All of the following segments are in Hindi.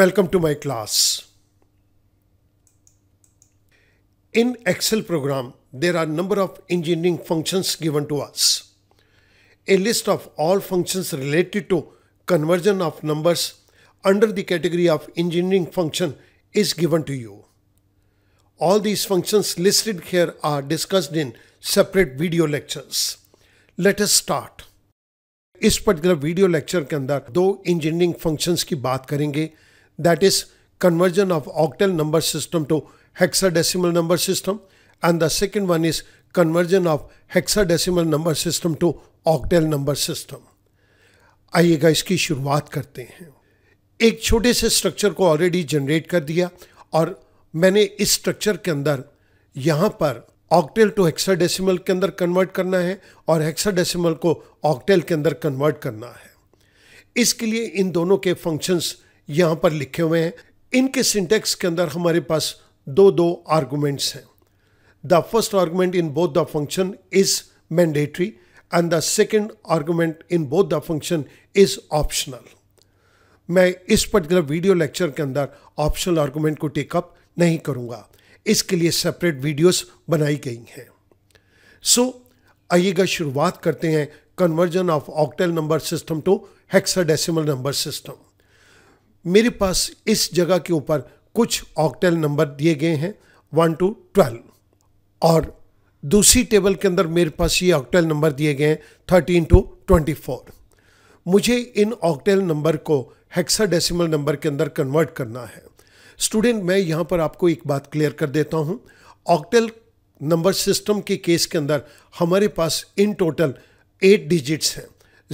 welcome to my class. In Excel program, there are number of engineering functions given to us. A list of all functions related to conversion of numbers under the category of engineering function is given to you. All these functions listed here are discussed in separate video lectures. Let us start. इस पर्टिकुलर वीडियो लेक्चर के अंदर दो इंजीनियरिंग फंक्शंस की बात करेंगे that is conversion of octal number system to hexadecimal number system and the second one is conversion of hexadecimal number system to octal number system आइएगा इसकी शुरुआत करते हैं एक छोटे से स्ट्रक्चर को ऑलरेडी जनरेट कर दिया और मैंने इस स्ट्रक्चर के अंदर यहाँ पर ऑक्टेल टू हेक्साडेसिमल के अंदर कन्वर्ट करना है और हेक्साडेसिमल को ऑक्टेल के अंदर कन्वर्ट करना है इसके लिए इन दोनों के फंक्शंस यहाँ पर लिखे हुए हैं इनके सिंटेक्स के अंदर हमारे पास दो दो आर्गूमेंट्स हैं the first argument in both the function is mandatory and the second argument in both the function is optional मैं इस पर्टिकुलर वीडियो लेक्चर के अंदर ऑप्शनल आर्गूमेंट को टेकअप नहीं करूँगा इसके लिए सेपरेट वीडियोस बनाई गई हैं सो so, आइएगा शुरुआत करते हैं conversion of octal number system to hexadecimal number system मेरे पास इस जगह के ऊपर कुछ ऑक्टेल नंबर दिए गए हैं वन टू ट्वेल्व और दूसरी टेबल के अंदर मेरे पास ये ऑक्टेल नंबर दिए गए हैं थर्टीन टू ट्वेंटी फोर मुझे इन ऑक्टेल नंबर को हेक्साडेसिमल नंबर के अंदर कन्वर्ट करना है स्टूडेंट मैं यहाँ पर आपको एक बात क्लियर कर देता हूँ ऑक्टेल नंबर सिस्टम के केस के अंदर हमारे पास इन टोटल एट डिजिट्स हैं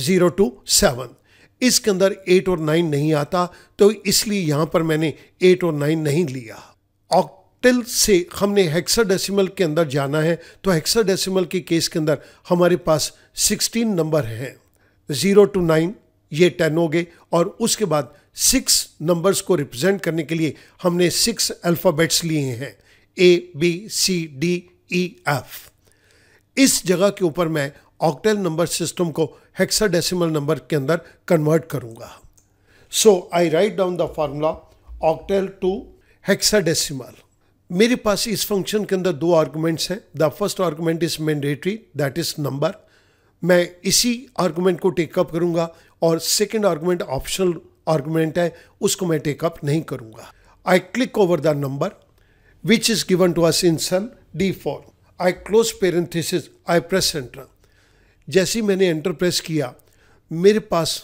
ज़ीरो टू सेवन इसके अंदर एट और नाइन नहीं आता तो इसलिए यहां पर मैंने एट और नाइन नहीं लिया ऑक्टल से हमने हेक्साडेसिमल के अंदर जाना है तो हेक्साडेसिमल के केस के अंदर हमारे पास सिक्सटीन नंबर हैं ज़ीरो टू नाइन ये टेन हो गए और उसके बाद सिक्स नंबर्स को रिप्रेजेंट करने के लिए हमने सिक्स अल्फ़ाबेट्स लिए हैं A B C D E F इस जगह के ऊपर मैं ऑक्टेल नंबर सिस्टम को हेक्साडेसिमल नंबर के अंदर कन्वर्ट करूंगा so I write down the formula octal to hexadecimal मेरे पास इस फंक्शन के अंदर दो आर्गुमेंट्स हैं the first argument is mandatory that is number मैं इसी आर्गुमेंट को टेकअप करूंगा और सेकेंड आर्गुमेंट ऑप्शनल आर्गुमेंट है उसको मैं टेकअप नहीं करूंगा I click over the number which is given to us in cell D four I close parenthesis I press enter जैसे ही मैंने एंटर प्रेस किया मेरे पास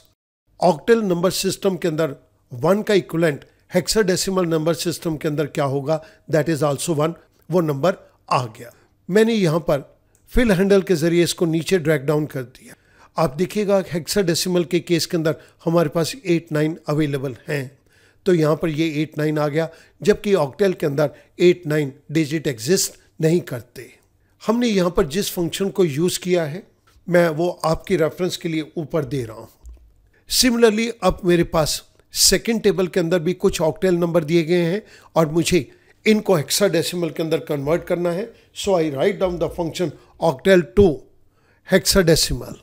ऑक्टेल नंबर सिस्टम के अंदर वन का इक्वलेंट हेक्साडेसिमल नंबर सिस्टम के अंदर क्या होगा दैट इज आल्सो वन वो नंबर आ गया मैंने यहाँ पर फिल हैंडल के जरिए इसको नीचे ड्रैग डाउन कर दिया आप देखिएगा हेक्साडेसिमल के केस के अंदर हमारे पास एट नाइन अवेलेबल हैं तो यहाँ पर ये एट नाइन आ गया जबकि ऑक्टेल के अंदर एट नाइन डिजिट एग्जिस्ट नहीं करते हमने यहाँ पर जिस फंक्शन को यूज़ किया है मैं वो आपकी रेफरेंस के लिए ऊपर दे रहा हूँ सिमिलरली अब मेरे पास सेकेंड टेबल के अंदर भी कुछ ऑक्टेल नंबर दिए गए हैं और मुझे इनको हेक्साडेसिमल के अंदर कन्वर्ट करना है so I write down the function octal to hexadecimal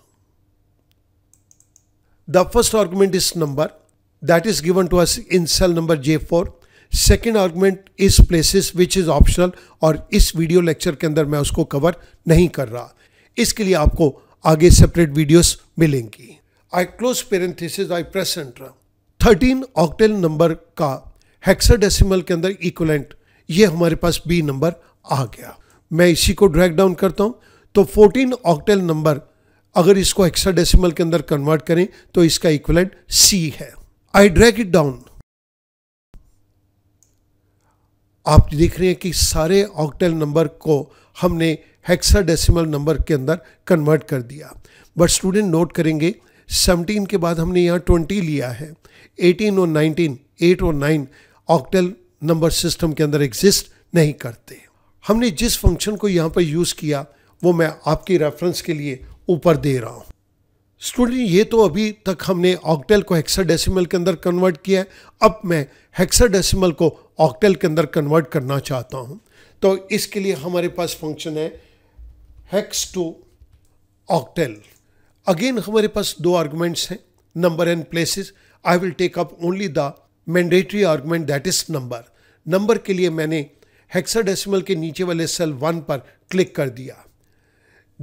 first argument is number that is given to us in cell number J four second argument is places which is optional और इस वीडियो लेक्चर के अंदर मैं उसको कवर नहीं कर रहा इसके लिए आपको आगे सेपरेट वीडियोस मिलेंगी I close parenthesis I press enter thirteen octal number का हेक्साडेसिमल के अंदर इक्वलेंट ये हमारे पास बी नंबर आ गया मैं इसी को ड्रैग डाउन करता हूँ तो 14 ऑक्टेल नंबर अगर इसको हेक्साडेसिमल के अंदर कन्वर्ट करें तो इसका इक्वलेंट सी है आई ड्रैग इट डाउन आप देख रहे हैं कि सारे ऑक्टेल नंबर को हमने हेक्साडेसिमल नंबर के अंदर कन्वर्ट कर दिया बट स्टूडेंट नोट करेंगे 17 के बाद हमने यहाँ 20 लिया है 18 और 19 8 और 9 ऑक्टल नंबर सिस्टम के अंदर एग्जिस्ट नहीं करते हमने जिस फंक्शन को यहाँ पर यूज़ किया वो मैं आपकी रेफरेंस के लिए ऊपर दे रहा हूँ स्टूडेंट ये तो अभी तक हमने ऑक्टेल को हेक्साडेसिमल के अंदर कन्वर्ट किया है अब मैं हेक्साडेसिमल को ऑक्टेल के अंदर कन्वर्ट करना चाहता हूँ तो इसके लिए हमारे पास फंक्शन है हेक्स टू ऑक्टेल अगेन हमारे पास दो आर्गुमेंट्स हैं number and places I will take up only the mandatory argument that is number number के लिए मैंने हेक्साडेसिमल के नीचे वाले सेल वन पर क्लिक कर दिया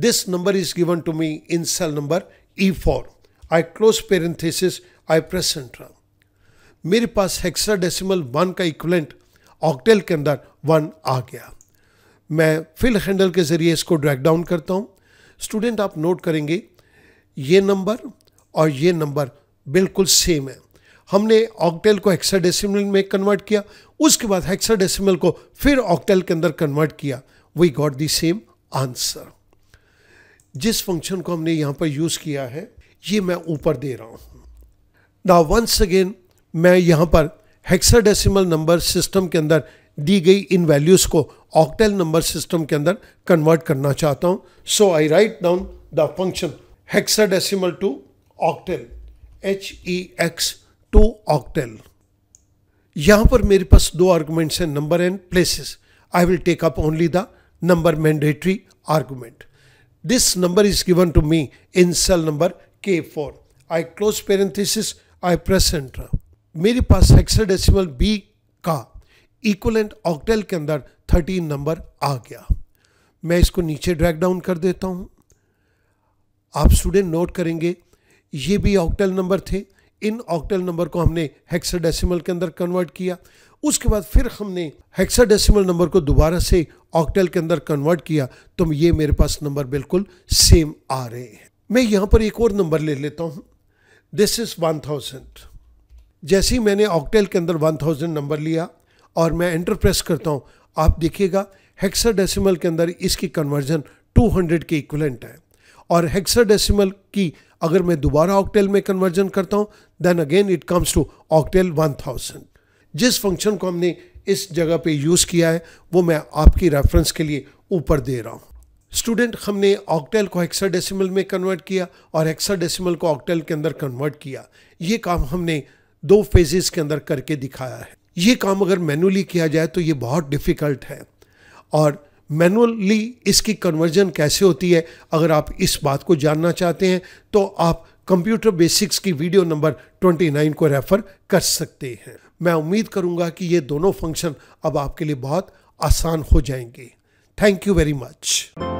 this number is given to me in cell number E four I close parenthesis I press enter मेरे पास हेक्साडेसिमल वन का इक्वलेंट ऑक्टेल के अंदर वन आ गया मैं फिल हैंडल के ज़रिए इसको ड्रैग डाउन करता हूँ स्टूडेंट आप नोट करेंगे ये नंबर और ये नंबर बिल्कुल सेम है हमने ऑक्टेल को हेक्साडेसिमल में कन्वर्ट किया उसके बाद हेक्साडेसिमल को फिर ऑक्टेल के अंदर कन्वर्ट किया we got the same answer जिस फंक्शन को हमने यहाँ पर यूज़ किया है ये मैं ऊपर दे रहा हूँ ना वंस अगेन मैं यहाँ पर हेक्साडेसिमल नंबर सिस्टम के अंदर दी गई इन वैल्यूज़ को ऑक्टेल नंबर सिस्टम के अंदर कन्वर्ट करना चाहता हूँ so I write down the function hexadecimal to octal H E X to octal यहाँ पर मेरे पास दो आर्गूमेंट्स हैं number and places I will take up only the mandatory mandatory this number is given to me in cell number K four I close parenthesis I press enter. मेरे पास हेक्साडेसिमल बी का इक्वलेंट ऑक्टेल के अंदर थर्टीन नंबर आ गया मैं इसको नीचे ड्रैग डाउन कर देता हूँ आप स्टूडेंट नोट करेंगे ये भी ऑक्टेल नंबर थे इन ऑक्टेल नंबर को हमने हेक्साडेसिमल के अंदर कन्वर्ट किया उसके बाद फिर हमने हेक्साडेसिमल नंबर को दोबारा से ऑक्टेल के अंदर कन्वर्ट किया तो ये मेरे पास नंबर बिल्कुल सेम आ रहे हैं मैं यहाँ पर एक और नंबर ले लेता हूँ दिस इज़ वन थाउजेंड जैसे ही मैंने ऑक्टेल के अंदर वन थाउजेंड नंबर लिया और मैं एंटर प्रेस करता हूँ आप देखिएगा हेक्साडेसिमल के अंदर इसकी कन्वर्जन 200 के इक्वलेंट है और हेक्साडेसिमल की अगर मैं दोबारा ऑक्टेल में कन्वर्जन करता हूँ then again it comes to octal 1000 जिस फंक्शन को हमने इस जगह पे यूज़ किया है वो मैं आपकी रेफरेंस के लिए ऊपर दे रहा हूँ स्टूडेंट हमने ऑक्टेल को हेक्साडेसिमल में कन्वर्ट किया और हेक्साडेसिमल को ऑक्टेल के अंदर कन्वर्ट किया ये काम हमने दो फेजेस के अंदर करके दिखाया है ये काम अगर मैनुअली किया जाए तो ये बहुत डिफ़िकल्ट है और मैनुअली इसकी कन्वर्जन कैसे होती है अगर आप इस बात को जानना चाहते हैं तो आप कंप्यूटर बेसिक्स की वीडियो नंबर 29 को रेफ़र कर सकते हैं मैं उम्मीद करूंगा कि ये दोनों फंक्शन अब आपके लिए बहुत आसान हो जाएंगे थैंक यू वेरी मच